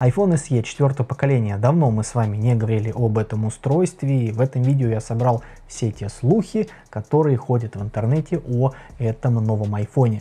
iPhone SE четвертого поколения. Давно мы с вами не говорили об этом устройстве, и в этом видео я собрал все те слухи, которые ходят в интернете о этом новом iPhone.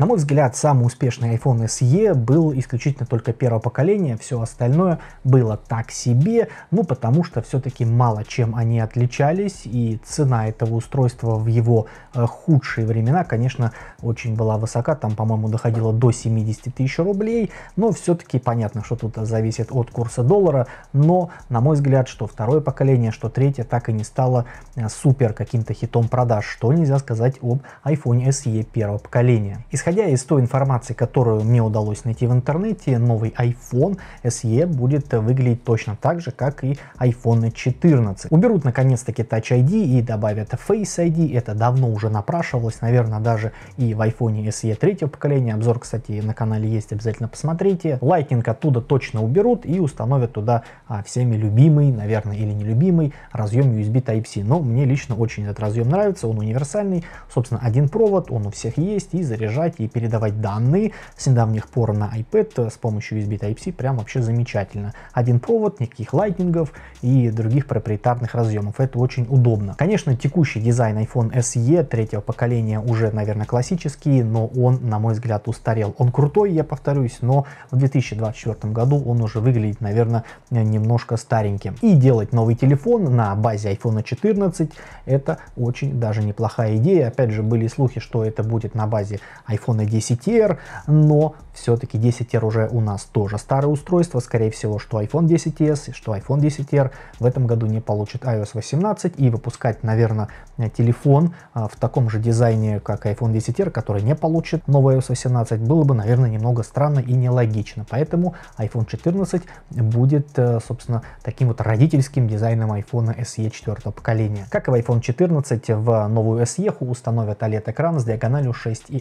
На мой взгляд, самый успешный iPhone SE был исключительно только первого поколения, все остальное было так себе, ну потому что все-таки мало чем они отличались, и цена этого устройства в его э, худшие времена, конечно, очень была высока, там, по-моему, доходила до 70 тысяч рублей, но все-таки понятно, что тут зависит от курса доллара, но, на мой взгляд, что второе поколение, что третье так и не стало э, супер каким-то хитом продаж, что нельзя сказать об iPhone SE первого поколения. Исходя Исходя из той информации, которую мне удалось найти в интернете, новый iPhone SE будет выглядеть точно так же, как и iPhone 14. Уберут наконец-таки Touch ID и добавят Face ID. Это давно уже напрашивалось, наверное, даже и в iPhone SE третьего поколения. Обзор, кстати, на канале есть, обязательно посмотрите. Lightning оттуда точно уберут и установят туда а, всеми любимый, наверное, или нелюбимый разъем USB Type-C. Но мне лично очень этот разъем нравится, он универсальный. Собственно, один провод, он у всех есть, и заряжать и передавать данные с недавних пор на iPad э, с помощью USB Type-C прям вообще замечательно. Один провод, никаких лайтнингов и других проприетарных разъемов. Это очень удобно. Конечно, текущий дизайн iPhone SE третьего поколения уже, наверное, классический, но он, на мой взгляд, устарел. Он крутой, я повторюсь, но в 2024 году он уже выглядит, наверное, немножко стареньким. И делать новый телефон на базе iPhone 14 это очень даже неплохая идея. Опять же, были слухи, что это будет на базе iPhone iPhone 10R, но все-таки 10R уже у нас тоже старое устройство, скорее всего, что iPhone 10s, что iPhone 10R в этом году не получит iOS 18 и выпускать, наверное, телефон а, в таком же дизайне, как iPhone 10R, который не получит новый iOS 18, было бы, наверное, немного странно и нелогично. Поэтому iPhone 14 будет, э, собственно, таким вот родительским дизайном iPhone SE 4 поколения. Как и в iPhone 14, в новую SE установят OLED-экран с диагональю 6,1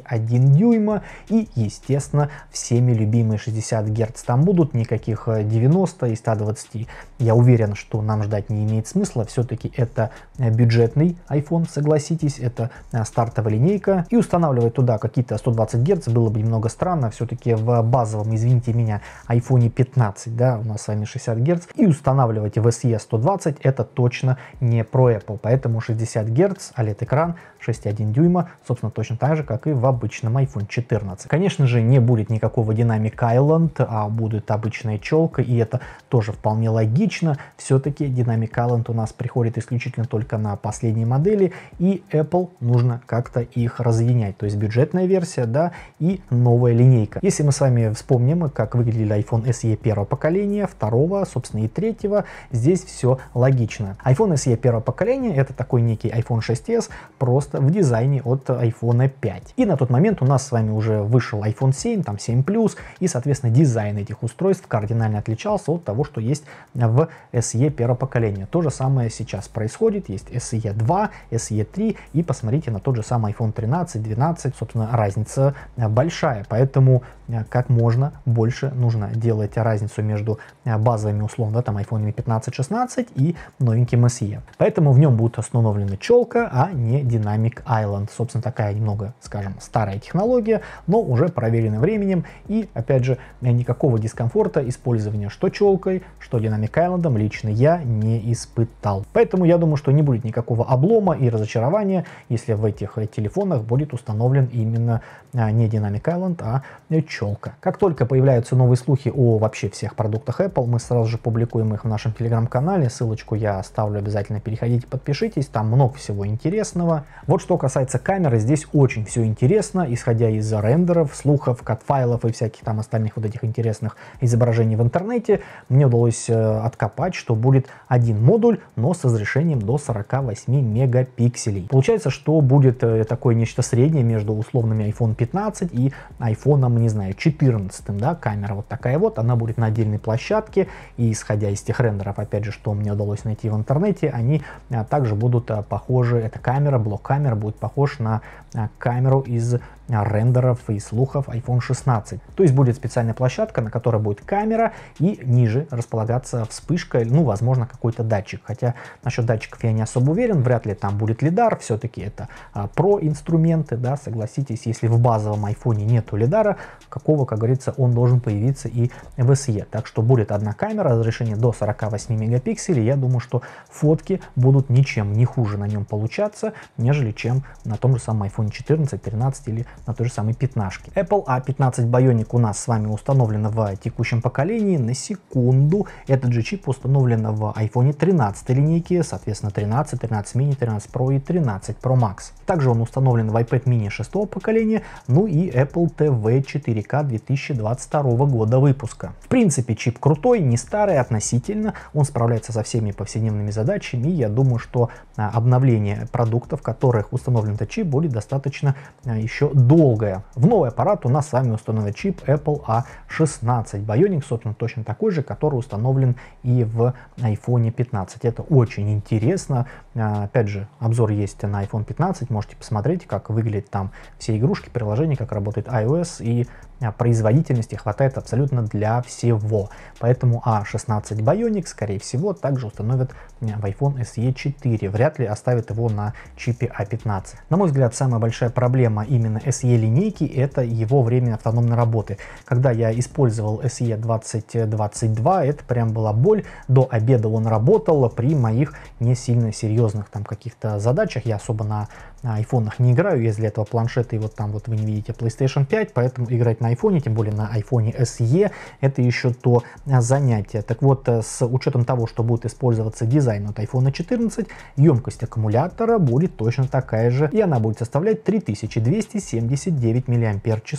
дюйма. И, естественно, всеми любимые 60 Гц там будут, никаких 90 э, и 120. Я уверен, что нам ждать не имеет смысла, все-таки это э, бюджетный iPhone, согласитесь, это э, стартовая линейка. И устанавливать туда какие-то 120 Гц было бы немного странно, все-таки в базовом, извините меня, iPhone 15, да, у нас с вами 60 Гц, и устанавливать в SE 120 это точно не про Apple, поэтому 60 Гц, OLED экран, 6,1 дюйма, собственно, точно так же, как и в обычном iPhone 14. Конечно же, не будет никакого Dynamic Island, а будет обычная челка, и это тоже вполне логично. Все-таки Dynamic Island у нас приходит исключительно только на последние модели, и Apple нужно как-то их разъединять. То есть бюджетная версия, да, и новая линейка. Если мы с вами вспомним, как выглядели iPhone SE первого поколения, второго, собственно, и третьего, здесь все логично. iPhone SE первого поколения это такой некий iPhone 6s, просто в дизайне от iPhone 5. И на тот момент у нас с вами уже вышел iPhone 7, там 7 Plus, и, соответственно, дизайн этих устройств кардинально отличался от того, что есть в SE первого поколения. То же самое сейчас происходит, есть SE 2, SE 3, и посмотрите на тот же самый iPhone 13, 12, собственно, разница большая, поэтому Э, как можно больше нужно делать разницу между э, базовыми, условно, да, там, iPhone 15, 16 и новеньким SE. Поэтому в нем будет установлена челка, а не Dynamic Island. Собственно, такая немного, скажем, старая технология, но уже проверена временем и, опять же, никакого дискомфорта использования что челкой, что Dynamic Island лично я не испытал. Поэтому я думаю, что не будет никакого облома и разочарования, если в этих э, телефонах будет установлен именно не Dynamic Island, а челка щелка. Как только появляются новые слухи о вообще всех продуктах Apple, мы сразу же публикуем их в нашем телеграм-канале. Ссылочку я оставлю обязательно. Переходите, подпишитесь. Там много всего интересного. Вот что касается камеры, здесь очень все интересно, исходя из рендеров, слухов, кат-файлов и всяких там остальных вот этих интересных изображений в интернете. Мне удалось э, откопать, что будет один модуль, но с разрешением до 48 мегапикселей. Получается, что будет э, такое нечто среднее между условными iPhone 15 и iPhone, не знаю, знаю, 14 да, камера вот такая вот, она будет на отдельной площадке, и исходя из тех рендеров, опять же, что мне удалось найти в интернете, они а, также будут а, похожи, эта камера, блок камеры будет похож на а, камеру из рендеров и слухов iPhone 16. То есть будет специальная площадка, на которой будет камера и ниже располагаться вспышка, ну, возможно, какой-то датчик. Хотя насчет датчиков я не особо уверен, вряд ли там будет лидар, все-таки это а, про инструменты, да, согласитесь, если в базовом iPhone нету лидара, в какого, как говорится, он должен появиться и в SE. Так что будет одна камера, разрешение до 48 мегапикселей. Я думаю, что фотки будут ничем не хуже на нем получаться, нежели чем на том же самом iPhone 14, 13 или на той же самой 15. Apple A15 а Bionic у нас с вами установлена в текущем поколении. На секунду этот же чип установлен в iPhone 13 линейки, соответственно 13, 13 mini, 13 Pro и 13 Pro Max. Также он установлен в iPad mini 6 поколения, ну и Apple TV 4 языка 2022 года выпуска. В принципе, чип крутой, не старый относительно, он справляется со всеми повседневными задачами, и я думаю, что а, обновление продуктов, в которых установлен этот чип, будет достаточно а, еще долгое. В новый аппарат у нас с вами установлен чип Apple A16 а Bionic, собственно, точно такой же, который установлен и в iPhone 15. Это очень интересно. Опять же, обзор есть на iPhone 15, можете посмотреть, как выглядят там все игрушки, приложения, как работает iOS и а производительности хватает абсолютно для всего. Поэтому A16 а Bionic, скорее всего, также установят в iPhone SE 4. Вряд ли оставят его на чипе A15. А на мой взгляд, самая большая проблема именно SE линейки – это его время автономной работы. Когда я использовал SE 2022, это прям была боль. До обеда он работал при моих не сильно серьезных там каких-то задачах. Я особо на на айфонах не играю, есть для этого планшеты, и вот там вот вы не видите PlayStation 5, поэтому играть на айфоне, тем более на айфоне SE, это еще то а, занятие. Так вот, э, с учетом того, что будет использоваться дизайн от iPhone 14, емкость аккумулятора будет точно такая же, и она будет составлять 3279 мАч.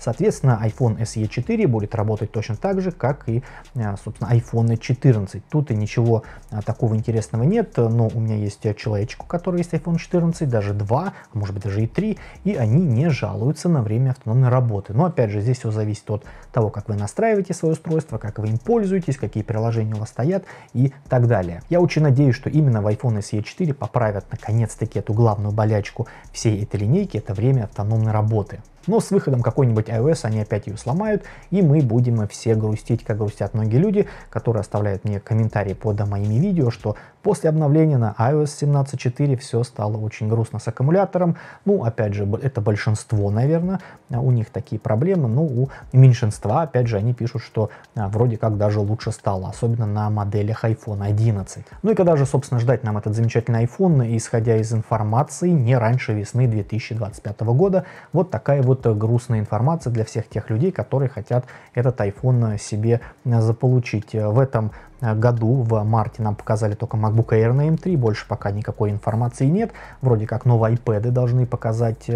Соответственно, iPhone SE 4 будет работать точно так же, как и, а, собственно, iPhone 14. Тут и ничего а, такого интересного нет, но у меня есть человечек, у которого есть iPhone 14, даже два, а может быть даже и три, и они не жалуются на время автономной работы. Но опять же, здесь все зависит от того, как вы настраиваете свое устройство, как вы им пользуетесь, какие приложения у вас стоят и так далее. Я очень надеюсь, что именно в iPhone SE 4 поправят наконец-таки эту главную болячку всей этой линейки, это время автономной работы. Но с выходом какой-нибудь iOS они опять ее сломают, и мы будем все грустить, как грустят многие люди, которые оставляют мне комментарии под моими видео, что после обновления на iOS 17.4 все стало очень грустно с аккумулятором. Ну, опять же, это большинство, наверное, а у них такие проблемы, но ну, у меньшинства, опять же, они пишут, что а, вроде как даже лучше стало, особенно на моделях iPhone 11. Ну и когда же, собственно, ждать нам этот замечательный iPhone, исходя из информации, не раньше весны 2025 года. Вот такая вот какой-то грустной информации для всех тех людей, которые хотят этот iPhone э, себе э, заполучить. Э, в этом Э, году, в марте нам показали только MacBook Air на M3, больше пока никакой информации нет. Вроде как новые iPad должны показать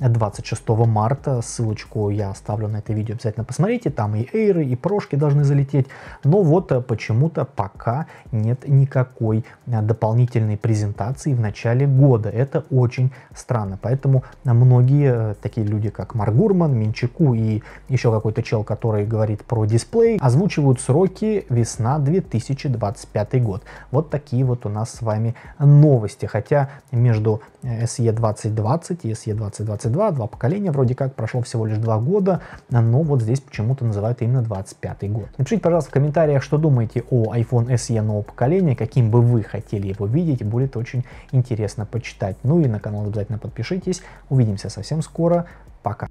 26 э, марта, ссылочку я оставлю на это видео, обязательно посмотрите, там и Air, и прошки должны залететь. Но вот э, почему-то пока нет никакой дополнительной презентации в начале года. Это очень странно, поэтому многие такие люди, как Марк Гурман, Минчику и еще какой-то чел, который говорит про дисплей, озвучивают сроки весна 2000 2025 год. Вот такие вот у нас с вами новости. Хотя между SE э, 2020 и SE 2022 два поколения вроде как прошло всего лишь два года, но вот здесь почему-то называют именно 25 год. Напишите, пожалуйста, в комментариях, что думаете о iPhone SE нового поколения, каким бы вы хотели его видеть, будет очень интересно почитать. Ну и на канал обязательно подпишитесь. Увидимся совсем скоро. Пока.